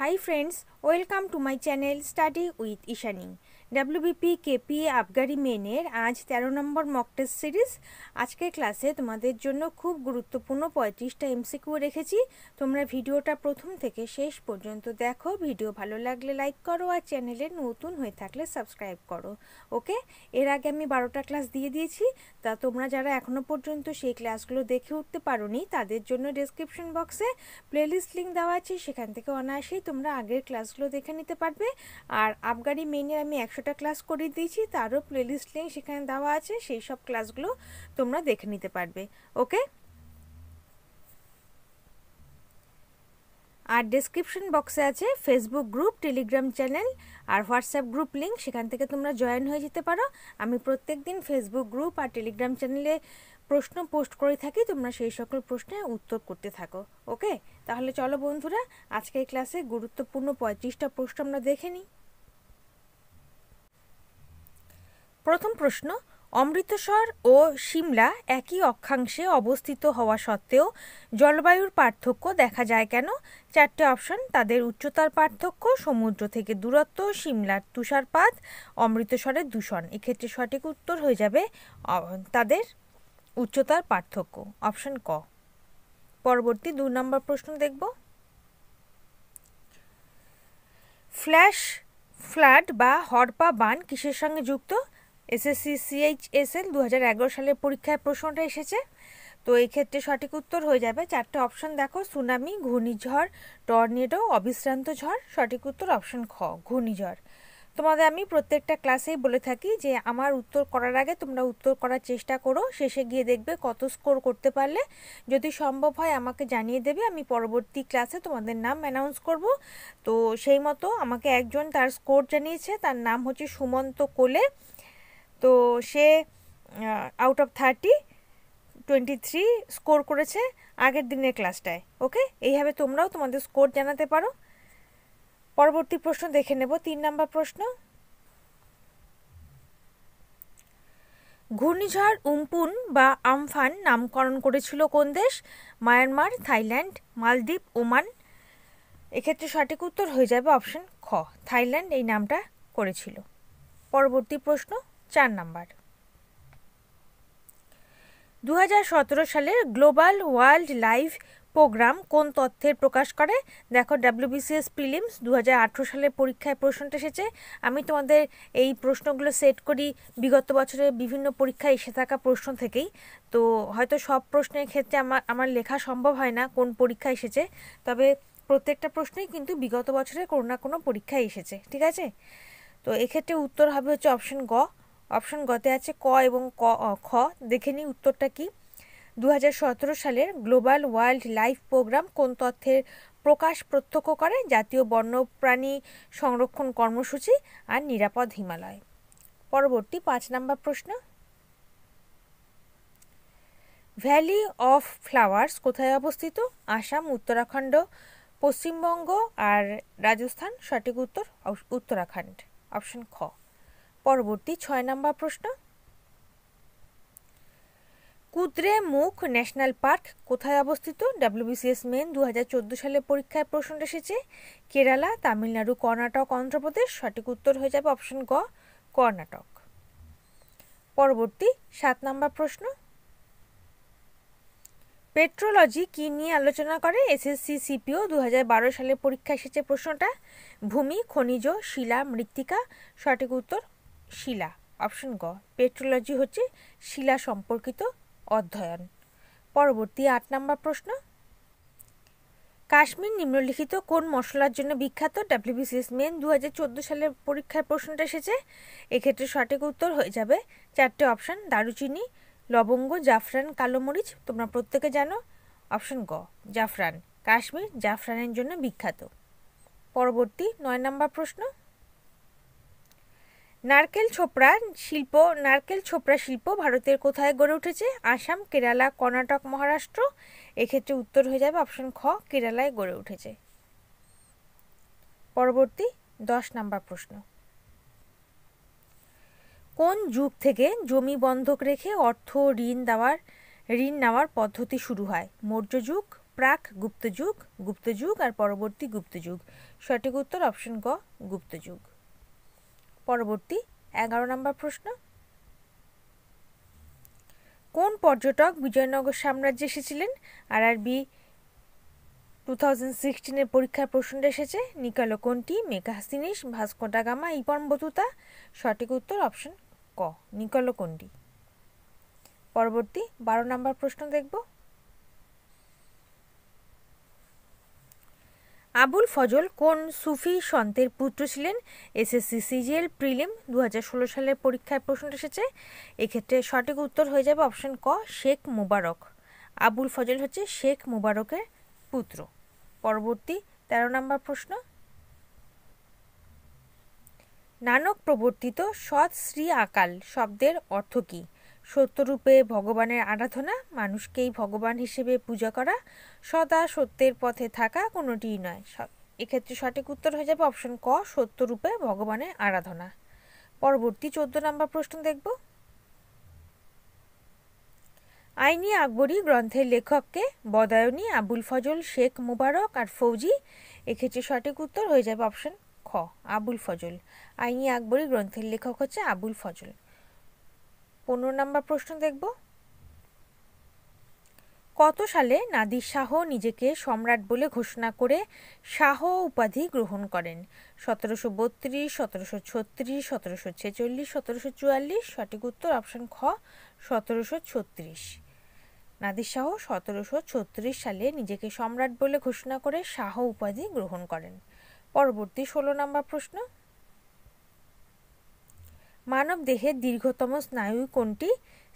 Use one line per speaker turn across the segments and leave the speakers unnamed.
high friends welcome to my channel study with Ishani WBP KP আবগারি মেনের আজ ১৩ নম্বর মকটেস series আজকের ক্লাসে তোমাদের জন্য খুব গুরুত্বপূর্ণ পঁয়ত্রিশটা এমসিকিউ রেখেছি তোমরা ভিডিওটা প্রথম থেকে শেষ পর্যন্ত দেখো ভিডিও ভালো লাগলে লাইক করো আর চ্যানেলে নতুন হয়ে থাকলে সাবস্ক্রাইব করো ওকে এর আগে আমি বারোটা ক্লাস দিয়ে দিয়েছি তা তোমরা যারা এখনও পর্যন্ত সেই ক্লাসগুলো দেখে উঠতে পারোনি তাদের জন্য ডেসক্রিপশন বক্সে প্লেলিস্ট লিঙ্ক দেওয়া আছে সেখান থেকে অনায়াসেই তোমরা আগের ক্লাসগুলো দেখে নিতে পারবে আর আবগারি মেনের আমি একশো একটা ক্লাস করে দিয়েছি তারও প্লেলিস্ট লিঙ্ক সেখানে দেওয়া আছে সেই সব ক্লাসগুলো তোমরা দেখে নিতে পারবে ওকে আর ডেসক্রিপশন বক্সে আছে ফেসবুক গ্রুপ টেলিগ্রাম চ্যানেল আর হোয়াটসঅ্যাপ গ্রুপ লিঙ্ক সেখান থেকে তোমরা জয়েন হয়ে যেতে পারো আমি প্রত্যেক দিন ফেসবুক গ্রুপ আর টেলিগ্রাম চ্যানেলে প্রশ্ন পোস্ট করে থাকি তোমরা সেই সকল প্রশ্নের উত্তর করতে থাকো ওকে তাহলে চলো বন্ধুরা আজকের ক্লাসে গুরুত্বপূর্ণ পঁয়ত্রিশটা প্রশ্ন আমরা দেখে নিই প্রথম প্রশ্ন অমৃতসর ও সিমলা একই অক্ষাংশে অবস্থিত হওয়া সত্ত্বেও জলবায়ুর পার্থক্য দেখা যায় কেন চারটে অপশন তাদের উচ্চতার পার্থক্য সমুদ্র থেকে দূরত্ব সিমলার তুষারপাত অমৃতসরের দূষণ এক্ষেত্রে সঠিক উত্তর হয়ে যাবে তাদের উচ্চতার পার্থক্য অপশন ক পরবর্তী দু নম্বর প্রশ্ন দেখব ফ্ল্যাশ ফ্ল্যাট বা হরপা বান কিসের সঙ্গে যুক্ত এসএসসি সিএইচএসএল দু হাজার সালের পরীক্ষায় প্রশ্নটা এসেছে তো এই ক্ষেত্রে সঠিক উত্তর হয়ে যাবে চারটে অপশন দেখো সুনামি ঘূর্ণিঝড় টর্নেডো অবিশ্রান্ত ঝড় সঠিক উত্তর অপশন খ ঘূর্ণিঝড় তোমাদের আমি প্রত্যেকটা ক্লাসেই বলে থাকি যে আমার উত্তর করার আগে তোমরা উত্তর করার চেষ্টা করো শেষে গিয়ে দেখবে কত স্কোর করতে পারলে যদি সম্ভব হয় আমাকে জানিয়ে দেবে আমি পরবর্তী ক্লাসে তোমাদের নাম অ্যানাউন্স করব তো সেই মতো আমাকে একজন তার স্কোর জানিয়েছে তার নাম হচ্ছে সুমন্ত কোলে তো সে out of thirty twenty three score করেছে আগের দিনের ক্লাসটায় ওকে এইভাবে তোমরাও তোমাদের স্কোর জানাতে পারো পরবর্তী প্রশ্ন দেখে নেব তিন নম্বর প্রশ্ন ঘূর্ণিঝড় উম্পুন বা আমফান নামকরণ করেছিল কোন দেশ মায়ানমার থাইল্যান্ড মালদ্বীপ ওমান এক্ষেত্রে সঠিক উত্তর হয়ে যাবে অপশন খ থাইল্যান্ড এই নামটা করেছিল পরবর্তী প্রশ্ন চার নাম্বার দু সালের গ্লোবাল ওয়ার্ল্ড লাইভ প্রোগ্রাম কোন তথ্যের প্রকাশ করে দেখো ডাব্লিউবিসিএস প্রিলিমস দু সালের পরীক্ষায় প্রশ্নটা এসেছে আমি তোমাদের এই প্রশ্নগুলো সেট করি বিগত বছরের বিভিন্ন পরীক্ষায় এসে থাকা প্রশ্ন থেকেই তো হয়তো সব প্রশ্নের ক্ষেত্রে আমার আমার লেখা সম্ভব হয় না কোন পরীক্ষা এসেছে তবে প্রত্যেকটা প্রশ্নই কিন্তু বিগত বছরে কোনো না কোনো পরীক্ষায় এসেছে ঠিক আছে তো এক্ষেত্রে উত্তর হবে হচ্ছে অপশন গ অপশন গতে আছে ক এবং ক খ দেখে নিই উত্তরটা কি দু সালের গ্লোবাল ওয়াইল্ড লাইফ প্রোগ্রাম কোন তথ্যের প্রকাশ প্রত্যক্ষ করে জাতীয় বন্যপ্রাণী সংরক্ষণ কর্মসূচি আর নিরাপদ হিমালয় পরবর্তী পাঁচ নম্বর প্রশ্ন ভ্যালি অফ ফ্লাওয়ার্স কোথায় অবস্থিত আসাম উত্তরাখণ্ড পশ্চিমবঙ্গ আর রাজস্থান সঠিক উত্তর উত্তরাখণ্ড অপশন খ পরবর্তী ছয় নম্বর প্রশ্ন কুদ্রে মুখ ন্যাশনাল পার্ক কোথায় অবস্থিত ডাব্লিউবিসিএস মেন দু হাজার চোদ্দো সালে পরীক্ষায় প্রশ্নটা এসেছে কেরালা তামিলনাড়ু কর্ণাটক অন্ধ্রপ্রদেশ সঠিক উত্তর হয়ে যাবে অপশন গ কর্ণাটক পরবর্তী সাত নম্বর প্রশ্ন পেট্রোলজি কি নিয়ে আলোচনা করে এসএসসি সিপিও দু সালে পরীক্ষা এসেছে প্রশ্নটা ভূমি খনিজ শিলা মৃত্তিকা সঠিক উত্তর শিলা অপশন গ পেট্রোলজি হচ্ছে শিলা সম্পর্কিত অধ্যয়ন পরবর্তী আট নম্বর প্রশ্ন কাশ্মীর নিম্নলিখিত কোন মশলার জন্য বিখ্যাত ডাব্লিউবিসিএস মেন দু হাজার চোদ্দো সালের পরীক্ষার প্রশ্নটা এসেছে এক্ষেত্রে সঠিক উত্তর হয়ে যাবে চারটে অপশান দারুচিনি লবঙ্গ জাফরান কালো মরিচ তোমরা প্রত্যেকে জানো অপশন গ জাফরান কাশ্মীর জাফরানের জন্য বিখ্যাত পরবর্তী নয় নম্বর প্রশ্ন নারকেল ছোপড়া শিল্প নারকেল ছোপড়া শিল্প ভারতের কোথায় গড়ে উঠেছে আসাম কেরালা কর্ণাটক মহারাষ্ট্র এক্ষেত্রে উত্তর হয়ে যাবে অপশন খ কেরালায় গড়ে উঠেছে পরবর্তী দশ নাম্বার প্রশ্ন কোন যুগ থেকে জমি বন্ধক রেখে অর্থ ঋণ দেওয়ার ঋণ নেওয়ার পদ্ধতি শুরু হয় মৌর্য যুগ প্রাক গুপ্তযুগ গুপ্তযুগ আর পরবর্তী গুপ্তযুগ সঠিক উত্তর অপশন ক গুপ্তযুগ পরবর্তী এগারো নম্বর প্রশ্ন কোন পর্যটক বিজয়নগর সাম্রাজ্যে এসেছিলেন আর আর বি টু থাউজেন্ড সিক্সটিনের পরীক্ষার প্রশ্নটা এসেছে নিকালো কোনটি মেঘা ভাস্কো ভাস্কোটাগামা ইপন বতুতা সঠিক উত্তর অপশন ক নিকালো কোনটি পরবর্তী বারো নম্বর প্রশ্ন দেখব আবুল ফজল কোন সুফি সন্তের পুত্র ছিলেন এসএসসি সিজিএল প্রিলিম দু হাজার ষোলো সালের পরীক্ষায় প্রশ্নটা এসেছে এক্ষেত্রে সঠিক উত্তর হয়ে যাবে অপশন ক শেখ মুবারক আবুল ফজল হচ্ছে শেখ মুবারকের পুত্র পরবর্তী তেরো নম্বর প্রশ্ন নানক প্রবর্তিত সৎ শ্রী আকাল শব্দের অর্থ কী সত্যরূপে ভগবানের আরাধনা মানুষকেই ভগবান হিসেবে পূজা করা সদা সত্যের পথে থাকা কোনোটিই নয় এক্ষেত্রে সঠিক উত্তর হয়ে যাবে অপশন ক সত্যরূপে ভগবানের আরাধনা পরবর্তী চোদ্দ নম্বর প্রশ্ন দেখব আইনি আকবরী গ্রন্থের লেখককে বদায়নী আবুল ফজল শেখ মুবারক আর ফৌজি এক্ষেত্রে সঠিক উত্তর হয়ে যাবে অপশন খ আবুল ফজল আইনি আকবরী গ্রন্থের লেখক হচ্ছে আবুল ফজল পনেরো নম্বর প্রশ্ন দেখব কত সালে নাদির শাহ নিজেকে সম্রাট বলে ঘোষণা করে শাহ উপাধি গ্রহণ করেন সতেরোশো বত্রিশ সতেরোশো ছত্রিশ সতেরোশো ছেচল্লিশ সতেরোশো চুয়াল্লিশ সঠিক উত্তর অপশন খ সতেরোশো ছত্রিশ নাদির শাহ সতেরোশো ছত্রিশ সালে নিজেকে সম্রাট বলে ঘোষণা করে শাহ উপাধি গ্রহণ করেন পরবর্তী ষোলো নম্বর প্রশ্ন মানব দেহের দীর্ঘতম স্নায়ু কোনটি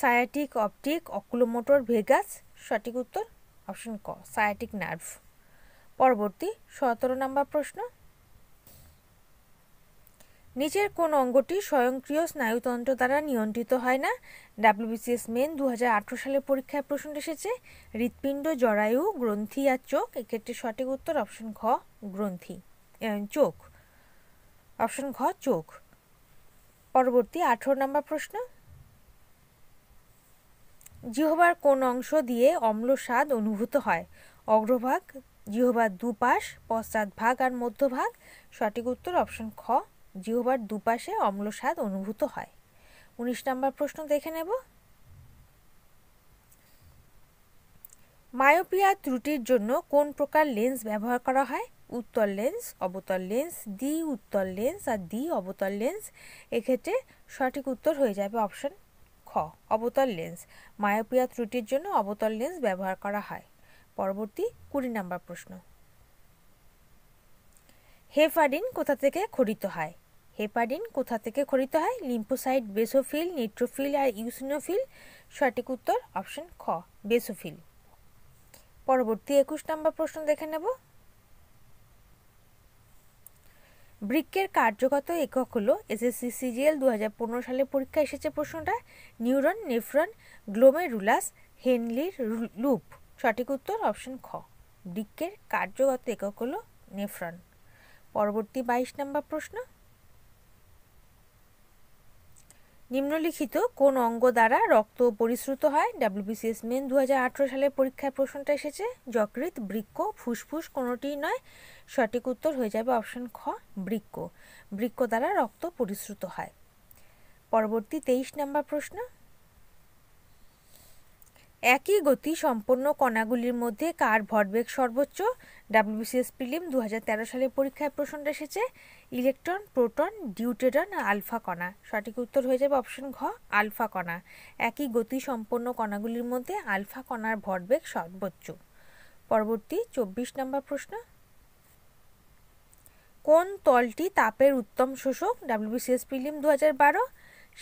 সায়াটিক অপটিক অকুলোমোটর ভেগাস সঠিক উত্তর অপশন ক সায়াটিক নার্ভ পরবর্তী সতেরো নম্বর প্রশ্ন নিচের কোন অঙ্গটি স্বয়ংক্রিয় স্নায়ুতন্ত্র দ্বারা নিয়ন্ত্রিত হয় না ডাব্লিউবিসিএস মেন দু সালে পরীক্ষায় প্রশ্ন এসেছে হৃৎপিণ্ড জরায়ু গ্রন্থি আর চোখ এক্ষেত্রে সঠিক উত্তর অপশন ঘ গ্রন্থি চোখ অপশন ঘ চোখ পরবর্তী আঠেরো নম্বর প্রশ্ন জিহবার কোন অংশ দিয়ে অম্ল স্বাদ অনুভূত হয় অগ্রভাগ জিহবার দুপাশ পশ্চাৎ ভাগ আর মধ্যভাগ সঠিক উত্তর অপশন খ জিহবার দুপাশে অম্ল স্বাদ অনুভূত হয় উনিশ নম্বর প্রশ্ন দেখে নেব মায়োপিয়া ত্রুটির জন্য কোন প্রকার লেন্স ব্যবহার করা হয় উত্তল লেন্স অবতল লেন্স দ্বি উত্তল লেন্স আর দ্বি অবতল লেন্স এক্ষেত্রে সঠিক উত্তর হয়ে যাবে অপশন খ অবতল লেন্স মায়োপিয়া ত্রুটির জন্য অবতল লেন্স ব্যবহার করা হয় পরবর্তী কুড়ি নম্বর প্রশ্ন হেফারিন কোথা থেকে খরিত হয় হেফারিন কোথা থেকে খরিত হয় লিম্পোসাইট বেসোফিল নিট্রোফিল আর ইউসিনোফিল সঠিক উত্তর অপশন খ বেসোফিল পরবর্তী একুশ নম্বর প্রশ্ন দেখে নেব বৃক্কের কার্যগত একক হলো এসএসসি সিজিএল দু হাজার পনেরো সালে পরীক্ষা এসেছে প্রশ্নটা নিউরন নেফ্রন গ্লোমেরুলাস হেনলির লুপ সঠিক উত্তর অপশন খ বৃক্কের কার্যগত একক হলো নেফ্রন পরবর্তী বাইশ নম্বর প্রশ্ন নিম্নলিখিত কোন অঙ্গ দ্বারা রক্ত পরিশ্রুত হয় ডাব্লিউবিসিএস মেন দু সালে পরীক্ষায় প্রশ্নটা এসেছে যকৃত বৃক্ক ফুসফুস কোনোটিই নয় সঠিক উত্তর হয়ে যাবে অপশন খ বৃক্ক বৃক্ক দ্বারা রক্ত পরিশ্রুত হয় পরবর্তী তেইশ নম্বর প্রশ্ন একই গতি সম্পন্ন কণাগুলির মধ্যে কার ভরবেগ সর্বোচ্চ ডাব্লিউবিসিএস প্রিলিম দু সালে পরীক্ষায় প্রশ্ন এসেছে ইলেকট্রন প্রোটন ডিউটেরন আর আলফা কণা সঠিক উত্তর হয়ে যাবে অপশন ঘ আলফা কণা একই গতি সম্পন্ন কণাগুলির মধ্যে আলফা কণার ভরবেগ সর্বোচ্চ পরবর্তী চব্বিশ নম্বর প্রশ্ন কোন তলটি তাপের উত্তম শোষক ডাব্লিউবিসিএস প্রিলিম দু হাজার বারো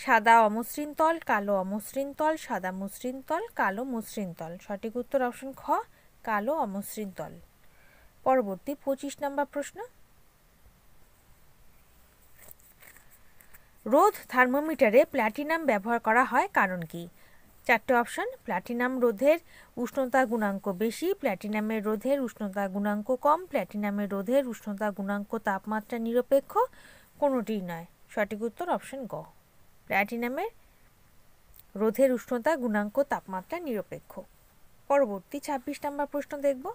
সাদা অমসৃণ তল কালো অমসৃণ তল সাদা মসৃণ তল কালো মসৃণ তল সঠিক উত্তর অপশন খ কালো অমসৃণ তল পরবর্তী পঁচিশ নম্বর প্রশ্ন রোদ থার্মোমিটারে প্ল্যাটিনাম ব্যবহার করা হয় কারণ কি চারটে অপশন প্ল্যাটিনাম রোধের উষ্ণতা গুণাঙ্ক বেশি প্ল্যাটিনামের রোধের উষ্ণতা গুণাঙ্ক কম প্ল্যাটিনামের রোধের উষ্ণতা গুণাঙ্ক তাপমাত্রা নিরপেক্ষ কোনোটিই নয় সঠিক উত্তর অপশন গ প্ল্যাটিনামের রোধের উষ্ণতা গুণাঙ্ক তাপমাত্রা নিরপেক্ষ পরবর্তী ২৬ নম্বর প্রশ্ন দেখব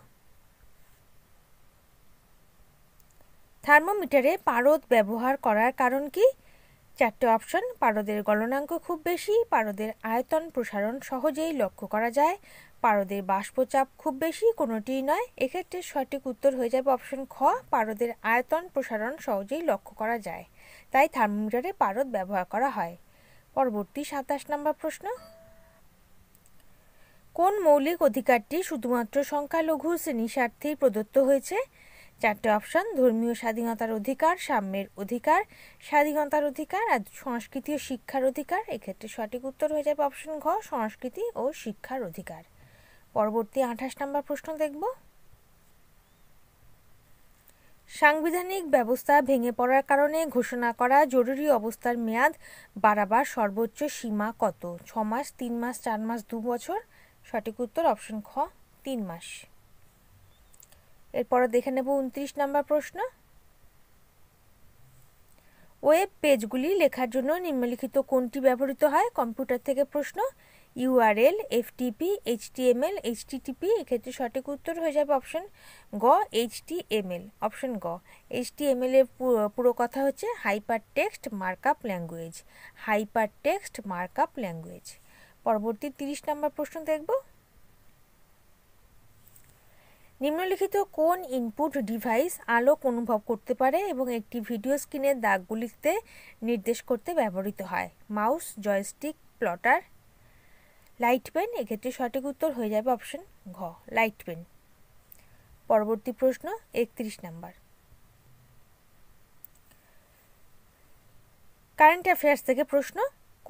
থার্মোমিটারে পারদ ব্যবহার করার কারণ কি চারটে অপশন পারদের গলনাঙ্ক খুব বেশি পারদের আয়তন প্রসারণ সহজেই লক্ষ্য করা যায় পারদের বাষ্পচাপ খুব বেশি কোনোটিই নয় এক্ষেত্রে সঠিক উত্তর হয়ে যাবে অপশন খ পারদের আয়তন প্রসারণ সহজেই লক্ষ্য করা যায় তাই থার্মোমিটারে পারদ ব্যবহার করা হয় পরবর্তী সাতাশ নম্বর প্রশ্ন কোন মৌলিক অধিকারটি শুধুমাত্র সংখ্যালঘু শ্রেণী স্বার্থেই প্রদত্ত হয়েছে চারটে অপশন ধর্মীয় স্বাধীনতার অধিকার সাম্যের অধিকার স্বাধীনতার অধিকার আর সংস্কৃতি ও শিক্ষার অধিকার এক্ষেত্রে সঠিক উত্তর হয়ে যাবে অপশন ঘ সংস্কৃতি ও শিক্ষার অধিকার পরবর্তী আঠাশ নম্বর প্রশ্ন দেখব সাংবিধানিক ব্যবস্থা ভেঙে পড়ার কারণে ঘোষণা করা জরুরি অবস্থার মেয়াদ বাড়াবার সর্বোচ্চ সীমা কত ছ মাস তিন মাস চার মাস দু বছর সঠিক উত্তর অপশন খ তিন মাস এরপর দেখে নেব উনত্রিশ নম্বর প্রশ্ন ওয়েব পেজগুলি লেখার জন্য নিম্নলিখিত কোনটি ব্যবহৃত হয় কম্পিউটার থেকে প্রশ্ন ইউআরএল এফটিপি এইচটিএমএল এইচটিটিপি এক্ষেত্রে সঠিক উত্তর হয়ে যাবে অপশন গ এইচটিএমএল অপশন গ এইচটিএমএল এর পুরো কথা হচ্ছে hypertext markup language hypertext markup language পরবর্তী তিরিশ নম্বর প্রশ্ন দেখব নিম্নলিখিত কোন ইনপুট ডিভাইস আলোক অনুভব করতে পারে এবং একটি ভিডিও স্ক্রিনের দাগগুলিতে নির্দেশ করতে ব্যবহৃত হয় mouse joystick plotter light pen এক্ষেত্রে সঠিক উত্তর হয়ে যাবে অপশন ঘ লাইট পেন পরবর্তী প্রশ্ন একত্রিশ নাম্বার কারেন্ট অ্যাফেয়ার্স থেকে প্রশ্ন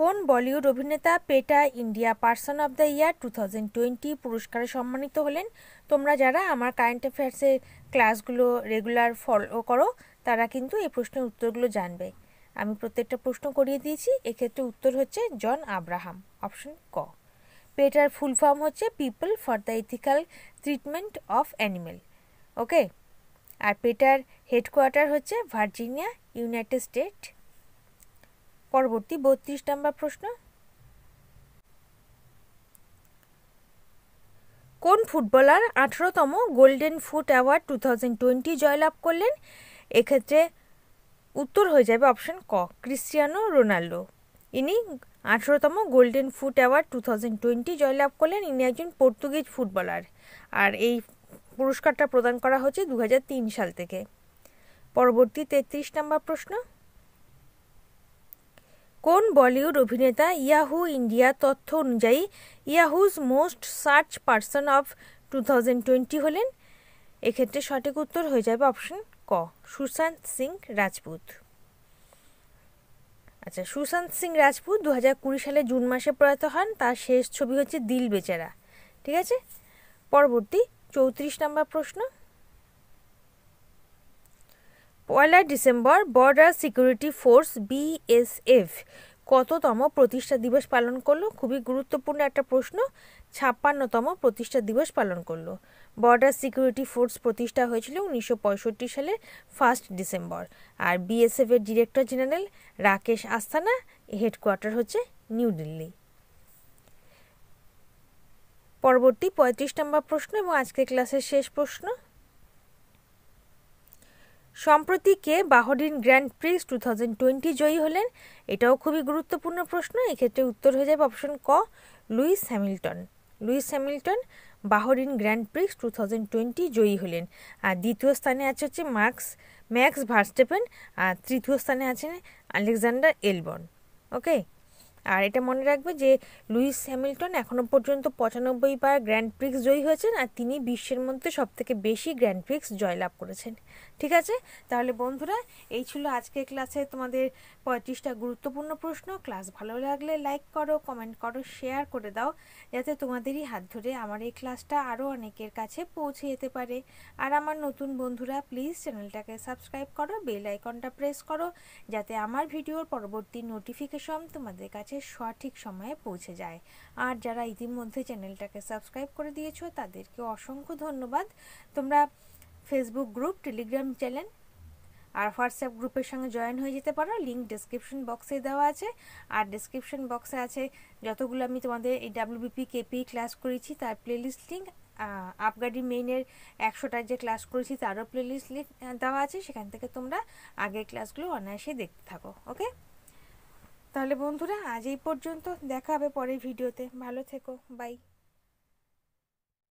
কোন বলিউড অভিনেতা PETA India person of the year two thousand twenty পুরস্কারে সম্মানিত হলেন তোমরা যারা আমার কারেন্ট অ্যাফেয়ার্সের ক্লাসগুলো রেগুলার ফলো করো তারা কিন্তু এই প্রশ্নের উত্তরগুলো জানবে আমি প্রত্যেকটা প্রশ্ন করিয়ে দিয়েছি এক্ষেত্রে উত্তর হচ্ছে জন আব্রাহাম অপশন ক পেটার ফুল ফর্ম হচ্ছে people for the ethical treatment of animal okay আর পেটার হেডকোয়ার্টার হচ্ছে ভার্জিনিয়া ইউনাইটেড স্টেট পরবর্তী বত্রিশ নম্বর প্রশ্ন কোন ফুটবলার আঠেরোতম golden foot award two thousand twenty জয়লাভ করলেন এক্ষেত্রে উত্তর হয়ে যাবে অপশন ক ক্রিস্টিয়ানো রোনাল্ডো ইনি আঠেরোতম golden foot award two thousand twenty জয়লাভ করলেন ইনি একজন পর্তুগিজ ফুটবলার আর এই পুরস্কারটা প্রদান করা হচ্ছে দু সাল থেকে পরবর্তী তেত্রিশ নম্বর প্রশ্ন কোন বলিউড অভিনেতা ইয়াহু ইন্ডিয়া তথ্য অনুযায়ী Yahoo's most search person of two thousand twenty হলেন এক্ষেত্রে সঠিক উত্তর হয়ে যাবে অপশন ক সুশান্ত সিং রাজপুত আচ্ছা সুশান্ত সিং রাজপুত দু হাজার কুড়ি সালে জুন মাসে প্রয়াত হন তার শেষ ছবি হচ্ছে দিল বেচারা ঠিক আছে পরবর্তী চৌত্রিশ নম্বর প্রশ্ন পয়লা December border security force BSF কততম প্রতিষ্ঠা দিবস পালন করলো খুবই গুরুত্বপূর্ণ একটা প্রশ্ন ছাপ্পান্নতম প্রতিষ্ঠা দিবস পালন করলো বর্ডার সিকিউরিটি ফোর্স প্রতিষ্ঠা হয়েছিল উনিশশো সালে ফার্স্ট ডিসেম্বর আর বিএসএফের ডিরেক্টর জেনারেল রাকেশ আস্তানা হেডকোয়ার্টার হচ্ছে নিউ দিল্লি পরবর্তী পঁয়ত্রিশ নম্বর প্রশ্ন এবং আজকের ক্লাসের শেষ প্রশ্ন সম্প্রতি কে Bahrain grand prix two thousand twenty জয়ী হলেন এটাও খুবই গুরুত্বপূর্ণ প্রশ্ন এক্ষেত্রে উত্তর হয়ে যাবে অপশন ক Lewis Hamilton Lewis Hamilton Bahrain grand prix two thousand twenty জয়ী হলেন আর দ্বিতীয় স্থানে আছে হচ্ছে মার্কস ম্যাক্স ভার্স্টেপেন আর তৃতীয় স্থানে আছেন আলেকজান্ডার এলবন ওকে আর এটা মনে রাখবে যে লুইস হ্যামিল্টন এখনও পর্যন্ত পঁচানব্বই বার গ্র্যান্ড প্রিক্স জয়ী হয়েছেন আর তিনি বিশ্বের মধ্যে সব থেকে বেশি গ্র্যান্ড প্রিক্স জয়লাভ করেছেন ঠিক আছে তাহলে বন্ধুরা এই ছিল আজকের ক্লাসে তোমাদের পঁয়ত্রিশটা গুরুত্বপূর্ণ প্রশ্ন ক্লাস ভালো লাগলে লাইক করো কমেন্ট করো শেয়ার করে দাও যাতে তোমাদেরই হাত ধরে আমার এই ক্লাসটা আরও অনেকের কাছে পৌঁছে যেতে পারে আর আমার নতুন বন্ধুরা প্লিজ চ্যানেলটাকে সাবস্ক্রাইব করো বেল আইকনটা প্রেস করো যাতে আমার ভিডিওর পরবর্তী নোটিফিকেশন তোমাদের কাছে কাছে সঠিক সময়ে পৌঁছে যায় আর যারা ইতিমধ্যে চ্যানেলটাকে সাবস্ক্রাইব করে দিয়েছো তাদেরকে অসংখ্য ধন্যবাদ তোমরা ফেসবুক গ্রুপ টেলিগ্রাম চ্যানেল আর হোয়াটসঅ্যাপ গ্রুপের সঙ্গে জয়েন হয়ে যেতে পারো লিঙ্ক ডিসক্রিপশন বক্সে দেওয়া আছে আর ডিসক্রিপশন বক্সে আছে যতগুলো আমি তোমাদের এই ডাব্লিউবিপি কেপি ক্লাস করেছি তার প্লেলিস্ট লিঙ্ক আপগাডি মেইনের একশোটার যে ক্লাস করেছি তারও প্লেলিস্ট দেওয়া আছে সেখান থেকে তোমরা আগের ক্লাসগুলো অনায়াসে দেখতে থাকো ওকে তাহলে বন্ধুরা আজ এই পর্যন্ত দেখা হবে পরের ভিডিওতে ভালো থেকো বাই